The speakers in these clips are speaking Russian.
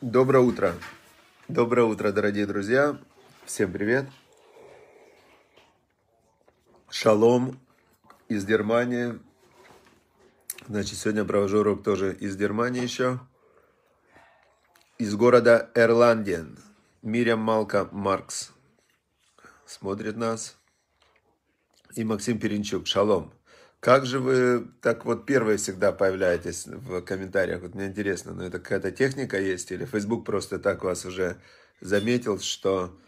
Доброе утро. Доброе утро, дорогие друзья. Всем привет. Шалом из Германии. Значит, сегодня провожу урок тоже из Германии еще. Из города Эрланден. Мирям Малка Маркс смотрит нас. И Максим Перенчук. Шалом. Как же вы так вот первые всегда появляетесь в комментариях? Вот мне интересно, ну это какая-то техника есть или Facebook просто так вас уже заметил, что,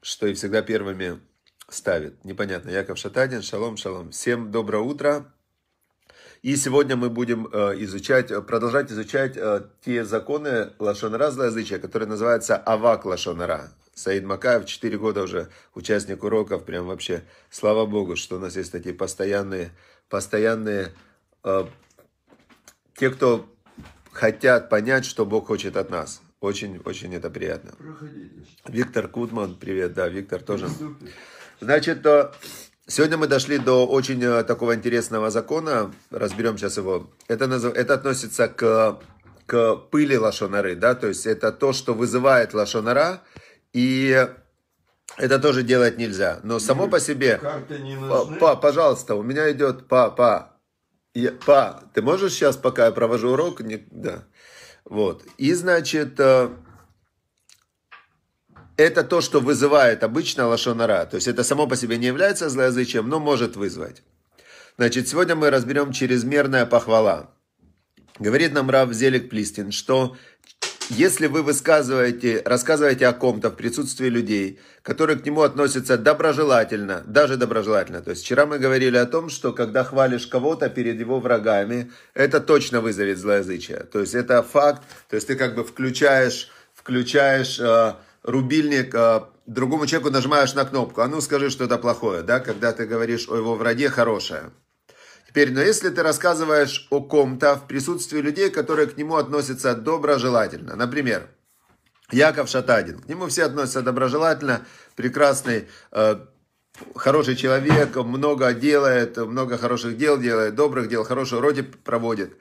что и всегда первыми ставит? Непонятно. Яков Шатадин, шалом, шалом. Всем доброе утро. И сегодня мы будем э, изучать, э, продолжать изучать э, те законы лошонара злоязычия, которые называются авак лошонара. Саид Макаев, 4 года уже участник уроков, прям вообще, слава богу, что у нас есть такие постоянные постоянные, э, те, кто хотят понять, что Бог хочет от нас. Очень, очень это приятно. Проходите. Виктор Кутман, привет, да, Виктор тоже. Значит, то э, сегодня мы дошли до очень э, такого интересного закона, разберем сейчас его. Это, назов... это относится к, к пыли лошонары, да, то есть это то, что вызывает лошонара, и это тоже делать нельзя. Но само по себе... Ну, карты па, пожалуйста, у меня идет па, па. Я, па, ты можешь сейчас, пока я провожу урок? Не, да. Вот. И, значит, э, это то, что вызывает обычно лошонара. То есть это само по себе не является злоязычием, но может вызвать. Значит, сегодня мы разберем чрезмерная похвала. Говорит нам Рав Зелик Плистин, что если вы высказываете, рассказываете о ком-то в присутствии людей, которые к нему относятся доброжелательно, даже доброжелательно. То есть вчера мы говорили о том, что когда хвалишь кого-то перед его врагами, это точно вызовет злоязычие. То есть это факт, то есть ты как бы включаешь, включаешь э, рубильник, э, другому человеку нажимаешь на кнопку, а ну скажи что-то плохое, да, когда ты говоришь о его враге хорошее. Теперь, но если ты рассказываешь о ком-то в присутствии людей, которые к нему относятся доброжелательно, например, Яков Шатадин, к нему все относятся доброжелательно, прекрасный, э, хороший человек, много делает, много хороших дел делает, добрых дел, хорошую роди проводит.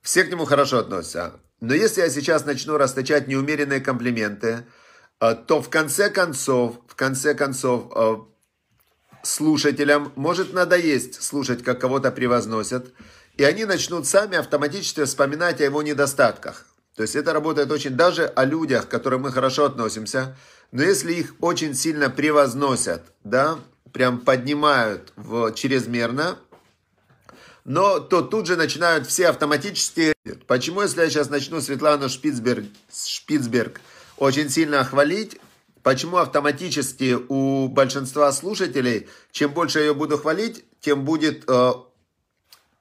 Все к нему хорошо относятся. Но если я сейчас начну расточать неумеренные комплименты, э, то в конце концов, в конце концов, э, слушателям может надоесть слушать, как кого-то превозносят, и они начнут сами автоматически вспоминать о его недостатках. То есть это работает очень даже о людях, к которым мы хорошо относимся, но если их очень сильно превозносят, да, прям поднимают в чрезмерно, но то тут же начинают все автоматически. Почему, если я сейчас начну Светлану Шпицберг, Шпицберг очень сильно хвалить, Почему автоматически у большинства слушателей, чем больше я ее буду хвалить, тем будет э,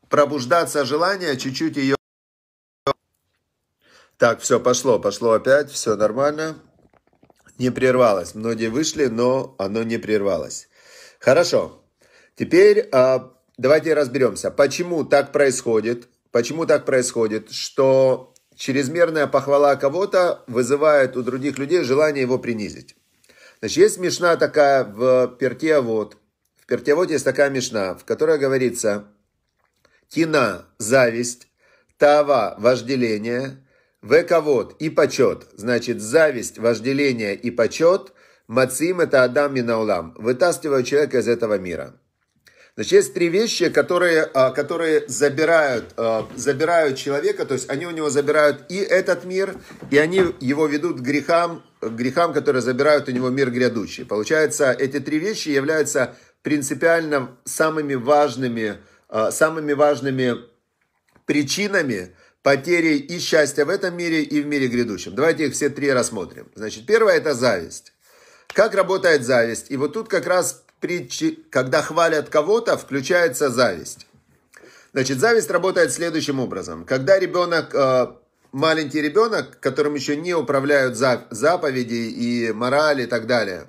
пробуждаться желание чуть-чуть ее... Так, все, пошло, пошло опять, все нормально. Не прервалось. Многие вышли, но оно не прервалось. Хорошо. Теперь э, давайте разберемся, почему так происходит, почему так происходит, что чрезмерная похвала кого-то вызывает у других людей желание его принизить. Значит, есть мешна такая в Пертиавод. В Пертиаводе есть такая мешна, в которой говорится «Кина – зависть, тава – вожделение, вековод – и почет». Значит, зависть, вожделение и почет – мацим – это Адам Минаулам, вытаскивают человека из этого мира. Значит, есть три вещи, которые, а, которые забирают, а, забирают человека, то есть они у него забирают и этот мир, и они его ведут к грехам, к грехам, которые забирают у него мир грядущий. Получается, эти три вещи являются принципиально самыми важными, а, самыми важными причинами потери и счастья в этом мире и в мире грядущем. Давайте их все три рассмотрим. Значит, первое – это зависть. Как работает зависть? И вот тут как раз притчи, когда хвалят кого-то, включается зависть. Значит, зависть работает следующим образом. Когда ребенок, э, маленький ребенок, которым еще не управляют заповеди и мораль и так далее,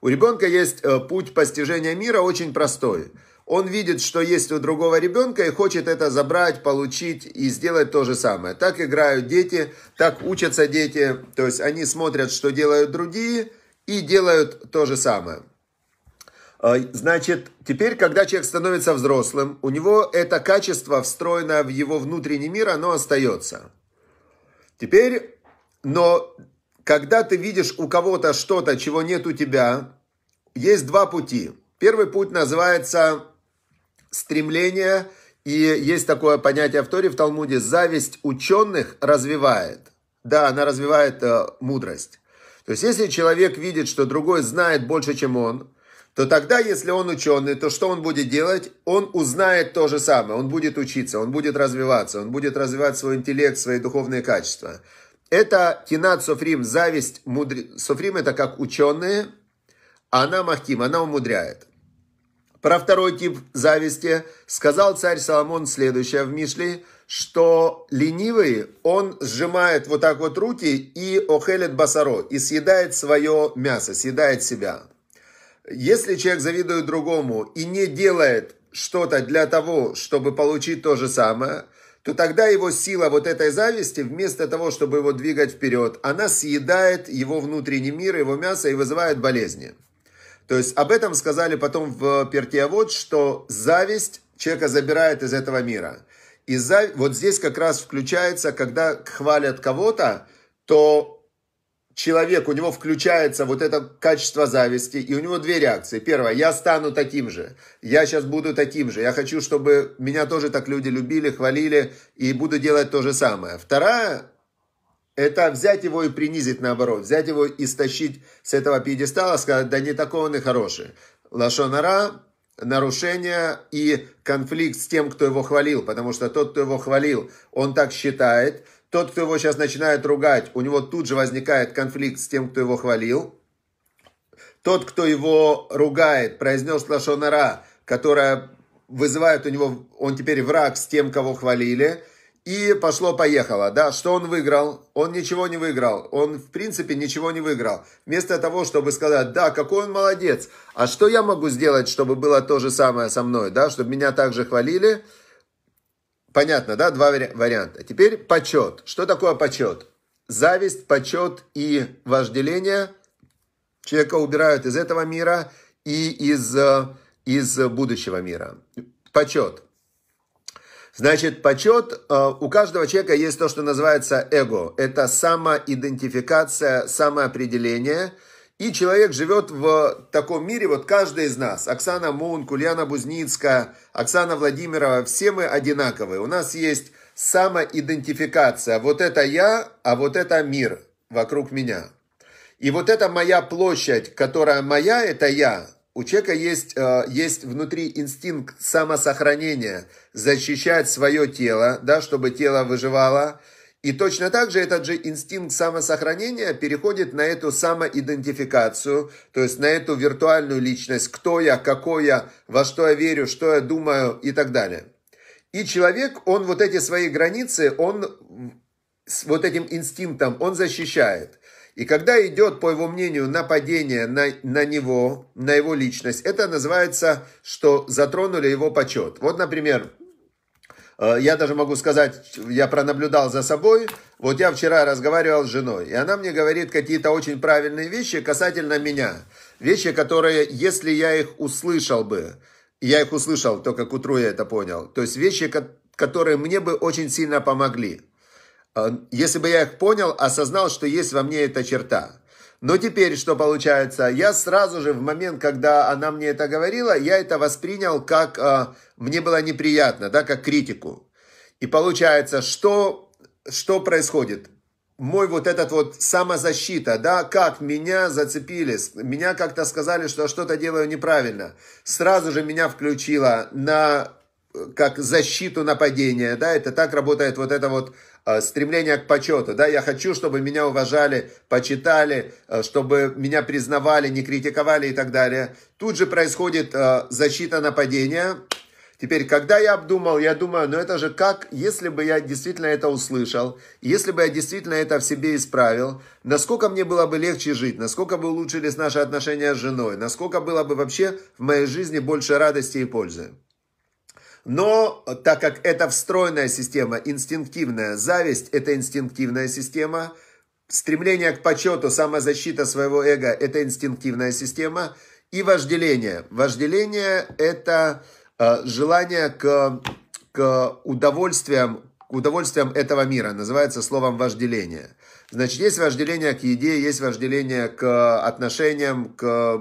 у ребенка есть э, путь постижения мира очень простой. Он видит, что есть у другого ребенка и хочет это забрать, получить и сделать то же самое. Так играют дети, так учатся дети. То есть они смотрят, что делают другие и делают то же самое. А, значит, теперь, когда человек становится взрослым, у него это качество, встроенное в его внутренний мир, оно остается. Теперь, но когда ты видишь у кого-то что-то, чего нет у тебя, есть два пути. Первый путь называется стремление, и есть такое понятие в Торе, в Талмуде, зависть ученых развивает. Да, она развивает э, мудрость. То есть, если человек видит, что другой знает больше, чем он, то тогда, если он ученый, то что он будет делать? Он узнает то же самое, он будет учиться, он будет развиваться, он будет развивать свой интеллект, свои духовные качества. Это кинат софрим, зависть, мудр... софрим это как ученые, а она махким, она умудряет. Про второй тип зависти сказал царь Соломон следующее в Мишле, что ленивый, он сжимает вот так вот руки и охелит басаро, и съедает свое мясо, съедает себя. Если человек завидует другому и не делает что-то для того, чтобы получить то же самое, то тогда его сила вот этой зависти, вместо того, чтобы его двигать вперед, она съедает его внутренний мир, его мясо и вызывает болезни. То есть об этом сказали потом в Пертиавод, что зависть человека забирает из этого мира. И зав... вот здесь как раз включается, когда хвалят кого-то, то человек, у него включается вот это качество зависти, и у него две реакции. Первое, я стану таким же, я сейчас буду таким же, я хочу, чтобы меня тоже так люди любили, хвалили, и буду делать то же самое. Вторая, это взять его и принизить наоборот, взять его и стащить с этого пьедестала, сказать, да не такой он и хороший. Лошонара нарушение и конфликт с тем, кто его хвалил, потому что тот, кто его хвалил, он так считает, тот, кто его сейчас начинает ругать, у него тут же возникает конфликт с тем, кто его хвалил. Тот, кто его ругает, произнес лошонара, которая вызывает у него, он теперь враг с тем, кого хвалили. И пошло-поехало, да, что он выиграл? Он ничего не выиграл, он в принципе ничего не выиграл. Вместо того, чтобы сказать, да, какой он молодец, а что я могу сделать, чтобы было то же самое со мной, да, чтобы меня также хвалили – Понятно, да? Два вари- варианта. Теперь почет. Что такое почет? Зависть, почет и вожделение человека убирают из этого мира и из, э, из будущего мира. Почет. Значит, почет, э, у каждого человека есть то, что называется эго. Это самоидентификация, самоопределение – и человек живет в таком мире, вот каждый из нас, Оксана Мун, Ульяна Бузницкая, Оксана Владимирова, все мы одинаковые. У нас есть самоидентификация. Вот это я, а вот это мир вокруг меня. И вот это моя площадь, которая моя, это я. У человека есть, э, есть внутри инстинкт самосохранения, защищать свое тело, да, чтобы тело выживало – и точно так же этот же инстинкт самосохранения переходит на эту самоидентификацию, то есть на эту виртуальную личность, кто я, какой я, во что я верю, что я думаю и так далее. И человек, он вот эти свои границы, он с вот этим инстинктом, он защищает. И когда идет, по его мнению, нападение на, на него, на его личность, это называется, что затронули его почет. Вот, например, Э, я даже могу сказать, я пронаблюдал за собой. Вот я вчера разговаривал с женой, и она мне говорит какие-то очень правильные вещи касательно меня. Вещи, которые, если я их услышал бы, я их услышал, только к утру я это понял. То есть вещи, которые мне бы очень сильно помогли. Э, если бы я их понял, осознал, что есть во мне эта черта. Но теперь что получается? Я сразу же в момент, когда она мне это говорила, я это воспринял как э, мне было неприятно, да, как критику. И получается, что, что происходит? Мой вот этот вот самозащита, да, как меня зацепили, меня как-то сказали, что что-то делаю неправильно. Сразу же меня включила на э, как защиту нападения, да, это так работает вот это вот Э, стремление к почету, да, я хочу, чтобы меня уважали, почитали, э, чтобы меня признавали, не критиковали и так далее. Тут же происходит э, защита нападения. Теперь, когда я обдумал, я думаю, ну это же как, если бы я действительно это услышал, если бы я действительно это в себе исправил, насколько мне было бы легче жить, насколько бы улучшились наши отношения с женой, насколько было бы вообще в моей жизни больше радости и пользы. Но так как это встроенная система, инстинктивная зависть – это инстинктивная система, стремление к почету, самозащита своего эго – это инстинктивная система, и вожделение. Вожделение – это э, желание к, к удовольствиям, к удовольствиям этого мира, называется словом вожделение. Значит, есть вожделение к еде, есть вожделение к отношениям, к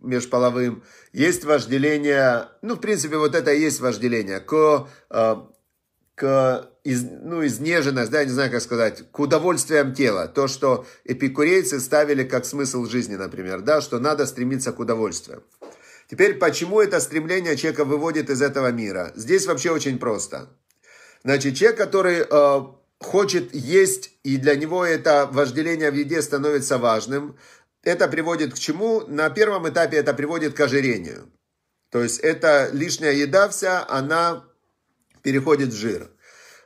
межполовым, есть вожделение, ну, в принципе, вот это и есть вожделение, к, э, к из, ну, изнеженность, да, я не знаю, как сказать, к удовольствиям тела. То, что эпикурейцы ставили как смысл жизни, например, да, что надо стремиться к удовольствиям. Теперь, почему это стремление человека выводит из этого мира? Здесь вообще очень просто. Значит, человек, который э, хочет есть, и для него это вожделение в еде становится важным, это приводит к чему? На первом этапе это приводит к ожирению. То есть это лишняя еда вся, она переходит в жир.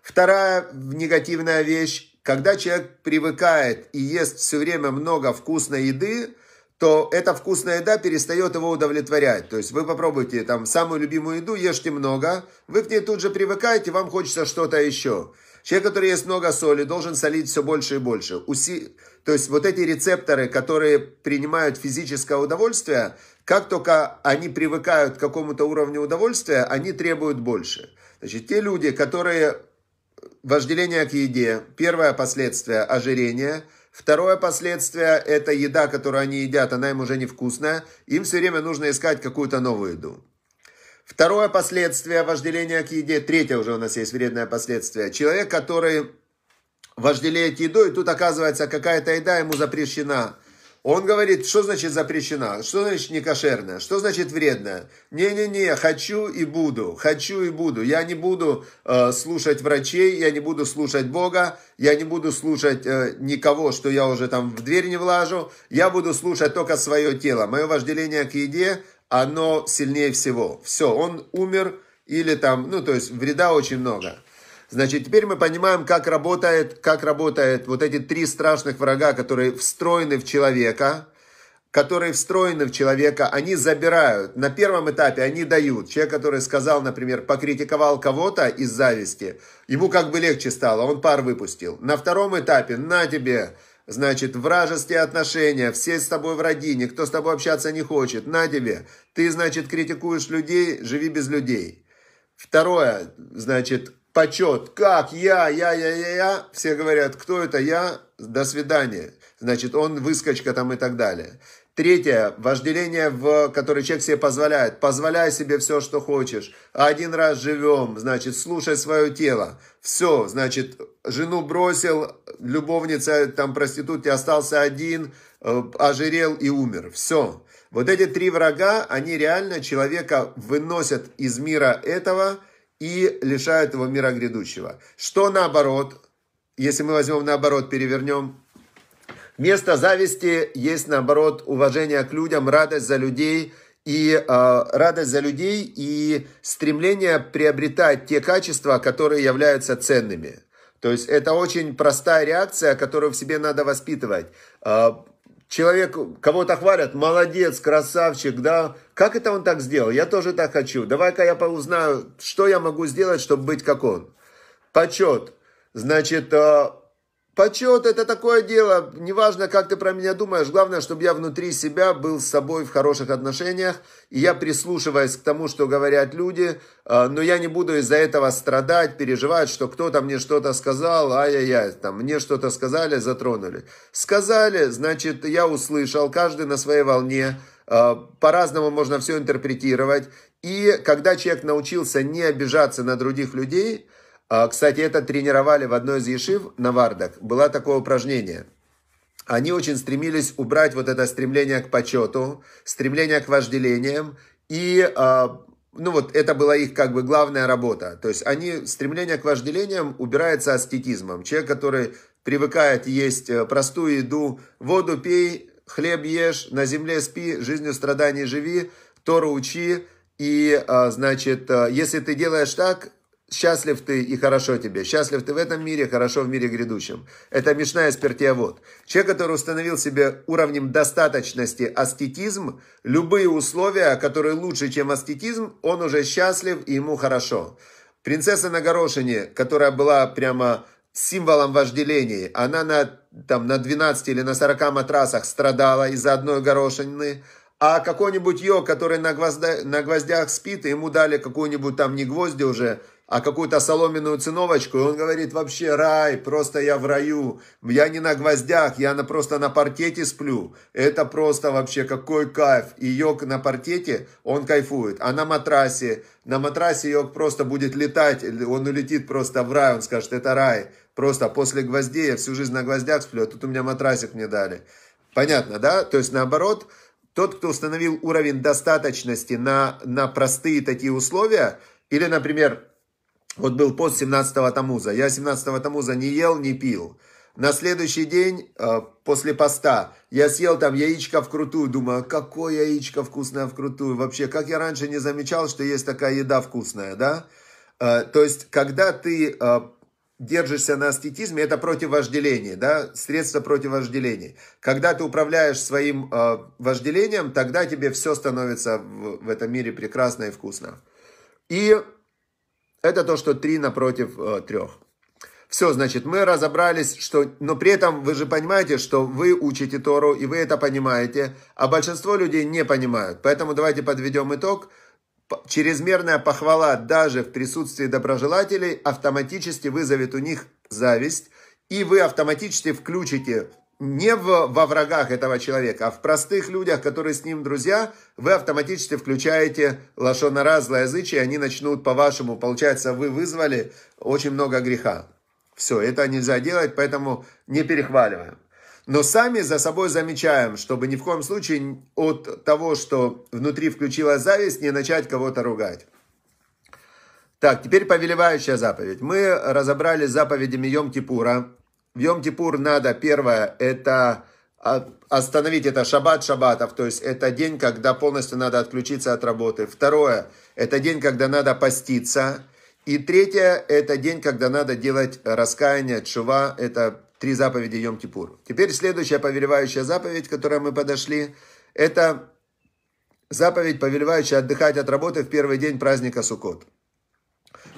Вторая негативная вещь, когда человек привыкает и ест все время много вкусной еды, то эта вкусная еда перестает его удовлетворять. То есть вы попробуйте там самую любимую еду, ешьте много, вы к ней тут же привыкаете, вам хочется что-то еще. Человек, который ест много соли, должен солить все больше и больше. Уси... То есть вот эти рецепторы, которые принимают физическое удовольствие, как только они привыкают к какому-то уровню удовольствия, они требуют больше. Значит, те люди, которые вожделение к еде, первое последствие – ожирение, второе последствие – это еда, которую они едят, она им уже невкусная, им все время нужно искать какую-то новую еду. Второе последствие вожделения к еде, третье уже у нас есть вредное последствие. Человек, который вожделеет еду, и тут оказывается какая-то еда ему запрещена. Он говорит, что значит запрещена, что значит некошерная, что значит вредная. Не-не-не, хочу и буду, хочу и буду. Я не буду э, слушать врачей, я не буду слушать Бога, я не буду слушать э, никого, что я уже там в дверь не влажу. Я буду слушать только свое тело. Мое вожделение к еде, оно сильнее всего. Все, он умер или там, ну то есть вреда очень много. Значит, теперь мы понимаем, как работает, как работает вот эти три страшных врага, которые встроены в человека, которые встроены в человека, они забирают. На первом этапе они дают. Человек, который сказал, например, покритиковал кого-то из зависти, ему как бы легче стало, он пар выпустил. На втором этапе, на тебе, Значит, вражеские отношения, все с тобой враги, никто с тобой общаться не хочет, на тебе. Ты, значит, критикуешь людей, живи без людей. Второе, значит, почет. Как? Я, я, я, я, я. Все говорят, кто это я? До свидания. Значит, он выскочка там и так далее. Третье, вожделение, в которое человек себе позволяет. Позволяй себе все, что хочешь. Один раз живем, значит, слушай свое тело. Все, значит, жену бросил, любовница, там, проститут, остался один, э, ожирел и умер. Все. Вот эти три врага, они реально человека выносят из мира этого – и лишают его мира грядущего. Что наоборот, если мы возьмем наоборот, перевернем, вместо зависти есть наоборот уважение к людям, радость за людей и э, радость за людей и стремление приобретать те качества, которые являются ценными. То есть это очень простая реакция, которую в себе надо воспитывать. Э, человек, кого-то хвалят, молодец, красавчик, да, как это он так сделал, я тоже так хочу, давай-ка я узнаю, что я могу сделать, чтобы быть как он. Почет, значит, э, Почет это такое дело, неважно, как ты про меня думаешь, главное, чтобы я внутри себя был с собой в хороших отношениях, и я прислушиваюсь к тому, что говорят люди, а, но я не буду из-за этого страдать, переживать, что кто-то мне что-то сказал, ай-яй-яй, там, мне что-то сказали, затронули. Сказали, значит, я услышал, каждый на своей волне, а, по-разному можно все интерпретировать, и когда человек научился не обижаться на других людей – а, кстати, это тренировали в одной из ешив на Вардах. Было такое упражнение. Они очень стремились убрать вот это стремление к почету, стремление к вожделениям и а, ну вот это была их как бы главная работа. То есть они, стремление к вожделениям убирается аскетизмом. Человек, который привыкает есть э, простую еду, воду пей, хлеб ешь, на земле спи, жизнью страданий живи, Тору учи. И, а, значит, э, если ты делаешь так, счастлив ты и хорошо тебе, счастлив ты в этом мире, хорошо в мире грядущем. Это Мишна из Пертиавод. Человек, который установил себе уровнем достаточности аскетизм, любые условия, которые лучше, чем аскетизм, он уже счастлив и ему хорошо. Принцесса на горошине, которая была прямо символом вожделения, она на, там, на 12 или на 40 матрасах страдала из-за одной горошины, а какой-нибудь йог, который на, гвозда, на гвоздях спит, ему дали какую-нибудь там не гвозди уже, а какую-то соломенную циновочку, и он говорит, вообще рай, просто я в раю, я не на гвоздях, я на, просто на паркете сплю, это просто вообще какой кайф, и йог на паркете, он кайфует, а на матрасе, на матрасе йог просто будет летать, он улетит просто в рай, он скажет, это рай, просто после гвоздей, я всю жизнь на гвоздях сплю, а тут у меня матрасик мне дали. Понятно, да? То есть наоборот, тот, кто установил уровень достаточности на, на простые такие условия, или, например, вот был пост 17 Тамуза. Я 17 Тамуза не ел, не пил. На следующий день э, после поста я съел там яичко вкрутую. Думаю, «А какое яичко вкусное вкрутую. Вообще, как я раньше не замечал, что есть такая еда вкусная, да? Э, то есть, когда ты э, держишься на аскетизме, это против вожделения, да, средство против вожделения. Когда ты управляешь своим вожделением, тогда тебе все становится в, в этом мире прекрасно и вкусно. И это то, что три напротив э, Все, значит, мы разобрались, что... Но при этом вы же понимаете, что вы учите Тору, и вы это понимаете, а большинство людей не понимают. Поэтому давайте подведем итог. Чрезмерная похвала даже в присутствии доброжелателей автоматически вызовет у них зависть, и вы автоматически включите не в, во врагах этого человека, а в простых людях, которые с ним друзья, вы автоматически включаете лошонара, злоязычие, и они начнут по-вашему. Получается, вы вызвали очень много греха. Все, это нельзя делать, поэтому не перехваливаем. Но сами за собой замечаем, чтобы ни в коем случае от того, что внутри включилась зависть, не начать кого-то ругать. Так, теперь повелевающая заповедь. Мы разобрали с заповедями Йом-Кипура, в йом типур надо, первое, это а, остановить это шаббат шаббатов, то есть это день, когда полностью надо отключиться от работы. Второе, это день, когда надо поститься. И третье, это день, когда надо делать раскаяние, чува, это три заповеди Йом-Кипур. Теперь следующая повелевающая заповедь, к которой мы подошли, это заповедь, повелевающая отдыхать от работы в первый день праздника Суккот.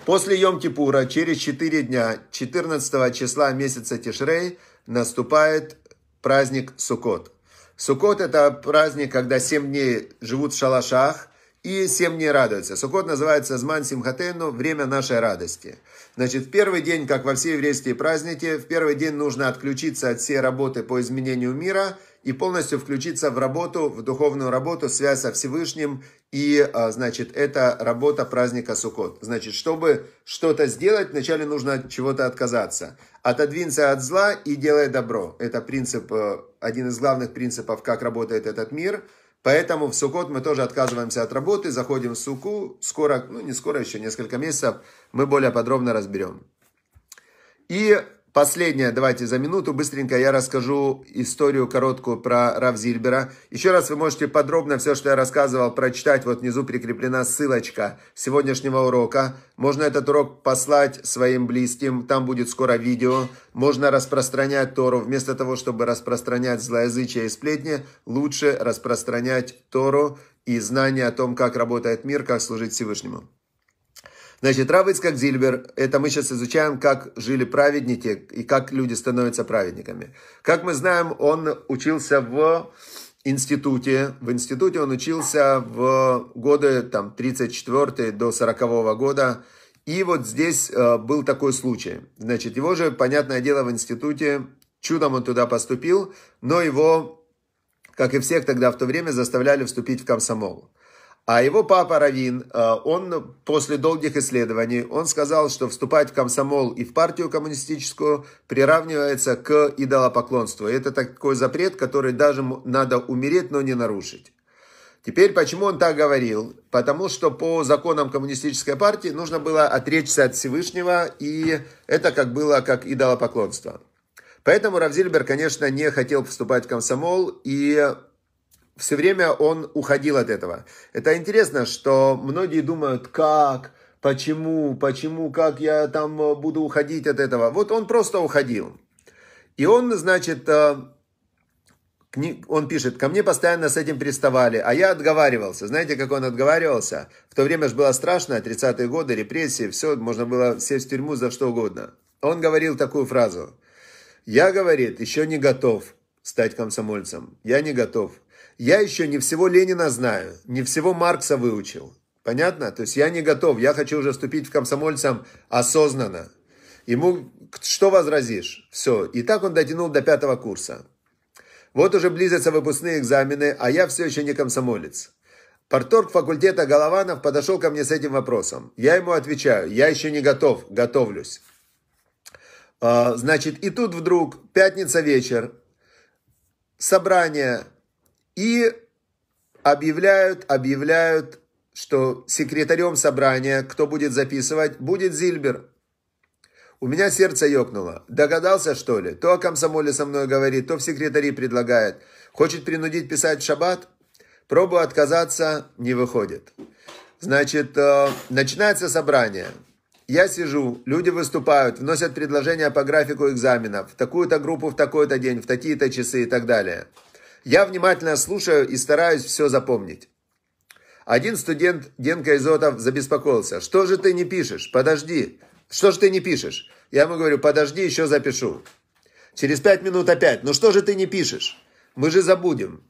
После Йом-Кипура, через 4 дня, 14 числа месяца Тишрей, наступает праздник Суккот. Суккот – это праздник, когда 7 дней живут в шалашах и 7 дней радуются. Суккот называется «Зман Симхатейну» – «Время нашей радости». Значит, в первый день, как во все еврейские праздники, в первый день нужно отключиться от всей работы по изменению мира и полностью включиться в работу, в духовную работу, связь со Всевышним. И, а, значит, это работа праздника Суккот. Значит, чтобы что-то сделать, вначале нужно от чего-то отказаться. Отодвинься от зла и делай добро. Это принцип, э, один из главных принципов, как работает этот мир – Поэтому в Сукот мы тоже отказываемся от работы, заходим в Суку. Скоро, ну не скоро, еще несколько месяцев, мы более подробно разберем. И Последнее, давайте за минуту, быстренько я расскажу историю короткую про Равзильбера. Еще раз вы можете подробно все, что я рассказывал, прочитать. Вот внизу прикреплена ссылочка сегодняшнего урока. Можно этот урок послать своим близким, там будет скоро видео. Можно распространять Тору. Вместо того, чтобы распространять злоязычие и сплетни, лучше распространять Тору и знание о том, как работает мир, как служить Всевышнему. Значит, Рав Ицкак Зильбер, это мы сейчас изучаем, как жили праведники и как люди становятся праведниками. Как мы знаем, он учился в институте. В институте он учился в годы там, 34 до 40 -го года. И вот здесь э, был такой случай. Значит, его же, понятное дело, в институте, чудом он туда поступил, но его, как и всех тогда в то время, заставляли вступить в комсомол. А его папа Равин, э, он после долгих исследований, он сказал, что вступать в комсомол и в партию коммунистическую приравнивается к идолопоклонству. это такой запрет, который даже надо умереть, но не нарушить. Теперь, почему он так говорил? Потому что по законам коммунистической партии нужно было отречься от Всевышнего, и это как было как идолопоклонство. Поэтому Равзильбер, конечно, не хотел вступать в комсомол, и все время он уходил от этого. Это интересно, что многие думают, как, почему, почему, как я там э, буду уходить от этого. Вот он просто уходил. И он, значит, э, он пишет, ко мне постоянно с этим приставали, а я отговаривался. Знаете, как он отговаривался? В то время же было страшно, 30-е годы, репрессии, все, можно было сесть в тюрьму за что угодно. Он говорил такую фразу. Я, говорит, еще не готов стать комсомольцем. Я не готов я еще не всего Ленина знаю, не всего Маркса выучил. Понятно? То есть я не готов, я хочу уже вступить в комсомольцам осознанно. Ему что возразишь? Все. И так он дотянул до пятого курса. Вот уже близятся выпускные экзамены, а я все еще не комсомолец. Порторг факультета Голованов подошел ко мне с этим вопросом. Я ему отвечаю, я еще не готов, готовлюсь. А, значит, и тут вдруг пятница вечер, собрание, и объявляют, объявляют, что секретарем собрания, кто будет записывать, будет Зильбер. У меня сердце ёкнуло. Догадался, что ли? То о комсомоле со мной говорит, то в секретари предлагает. Хочет принудить писать в шаббат? Пробую отказаться, не выходит. Значит, э, начинается собрание. Я сижу, люди выступают, вносят предложения по графику экзаменов, в такую-то группу в такой-то день, в такие-то часы и так далее. Я внимательно слушаю и стараюсь все запомнить. Один студент Генка Изотов забеспокоился. «Что же ты не пишешь? Подожди. Что же ты не пишешь?» Я ему говорю, «Подожди, еще запишу». Через пять минут опять. «Ну что же ты не пишешь? Мы же забудем».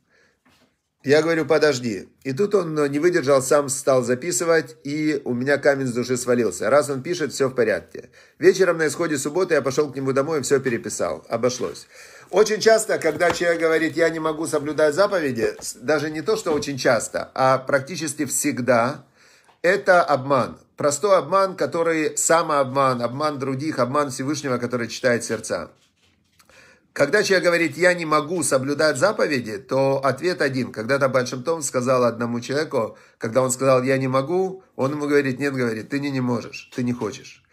Я говорю, подожди. И тут он не выдержал, сам стал записывать, и у меня камень с души свалился. Раз он пишет, все в порядке. Вечером на исходе субботы я пошел к нему домой и все переписал. Обошлось. Очень часто, когда человек говорит, я не могу соблюдать заповеди, даже не то, что очень часто, а практически всегда, это обман. Простой обман, который самообман, обман других, обман Всевышнего, который читает сердца. Когда человек говорит, я не могу соблюдать заповеди, то ответ один. Когда-то Большим Том сказал одному человеку, когда он сказал, я не могу, он ему говорит, нет, говорит, ты не, не можешь, ты не хочешь.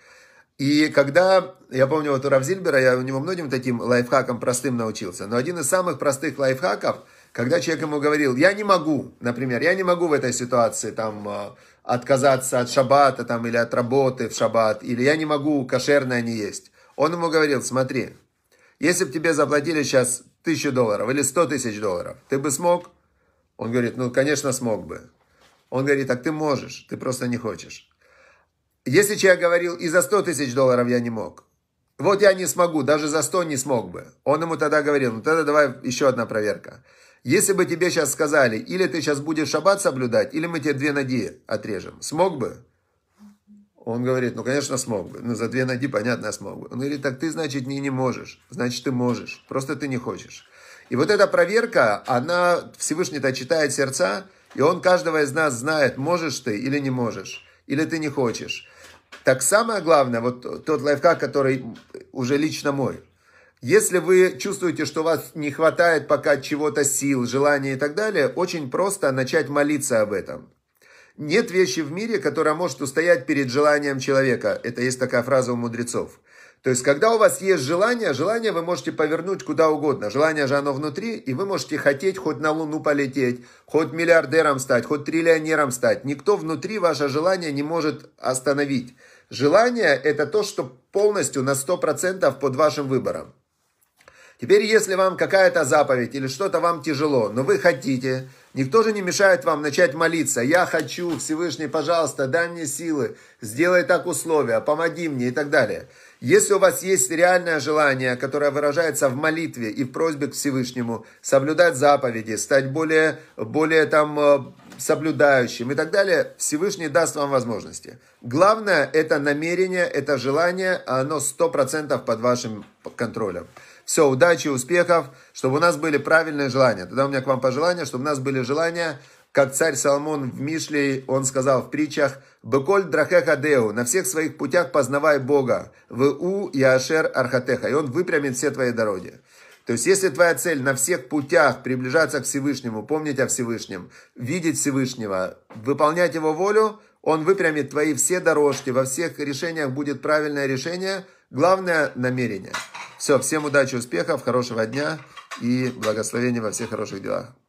И когда, я помню, вот у Равзильбера, я у него многим таким лайфхаком простым научился, но один из самых простых лайфхаков, когда человек ему говорил, я не могу, например, я не могу в этой ситуации там э, отказаться от шабата там, или от работы в шаббат, или я не могу кошерное не есть. Он ему говорил, смотри, если бы тебе заплатили сейчас тысячу долларов или сто тысяч долларов, ты бы смог? Он говорит, ну, конечно, смог бы. Он говорит, так ты можешь, ты просто не хочешь. Если человек говорил, и за 100 тысяч долларов я не мог, вот я не смогу, даже за 100 не смог бы. Он ему тогда говорил, ну тогда давай еще одна проверка. Если бы тебе сейчас сказали, или ты сейчас будешь шаббат соблюдать, или мы тебе две ноги отрежем, смог бы? Он говорит, ну, конечно, смог бы. Ну, за две ноги, понятно, смог бы. Он говорит, так ты, значит, не, не можешь. Значит, ты можешь. Просто ты не хочешь. И вот эта проверка, она Всевышний-то читает сердца, и он каждого из нас знает, можешь ты или не можешь, или ты не хочешь. Так самое главное, вот тот лайфхак, который уже лично мой. Если вы чувствуете, что у вас не хватает пока чего-то сил, желания и так далее, очень просто начать молиться об этом. Нет вещи в мире, которая может устоять перед желанием человека. Это есть такая фраза у мудрецов. То есть, когда у вас есть желание, желание вы можете повернуть куда угодно. Желание же оно внутри, и вы можете хотеть хоть на Луну полететь, хоть миллиардером стать, хоть триллионером стать. Никто внутри ваше желание не может остановить. Желание – это то, что полностью на 100% под вашим выбором. Теперь, если вам какая-то заповедь или что-то вам тяжело, но вы хотите, никто же не мешает вам начать молиться. Я хочу, Всевышний, пожалуйста, дай мне силы, сделай так условия, помоги мне и так далее. Если у вас есть реальное желание, которое выражается в молитве и в просьбе к Всевышнему, соблюдать заповеди, стать более, более там э, соблюдающим и так далее, Всевышний даст вам возможности. Главное – это намерение, это желание, а оно 100% под вашим контролем. Все, удачи, успехов, чтобы у нас были правильные желания. Тогда у меня к вам пожелание, чтобы у нас были желания – как царь Соломон в Мишле, он сказал в притчах «Быколь драхеха деу, на всех своих путях познавай Бога, в у и архатеха, и он выпрямит все твои дороги». То есть, если твоя цель на всех путях приближаться к Всевышнему, помнить о Всевышнем, видеть Всевышнего, выполнять Его волю, Он выпрямит твои все дорожки, во всех решениях будет правильное решение, главное намерение. Все, всем удачи, успехов, хорошего дня и благословения во всех хороших делах.